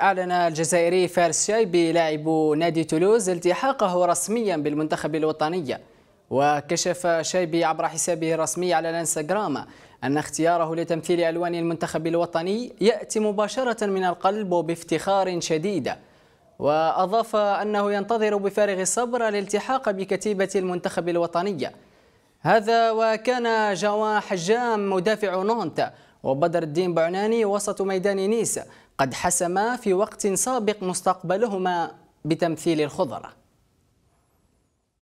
أعلن الجزائري فارس شايبي لاعب نادي تولوز التحاقه رسميا بالمنتخب الوطني وكشف شايبي عبر حسابه الرسمي على الانستغرام أن اختياره لتمثيل ألوان المنتخب الوطني يأتي مباشرة من القلب وبافتخار شديد وأضاف أنه ينتظر بفارغ الصبر الالتحاق بكتيبة المنتخب الوطني هذا وكان جوان حجام مدافع نونت وبدر الدين بعناني وسط ميدان نيس قد حسما في وقت سابق مستقبلهما بتمثيل الخضره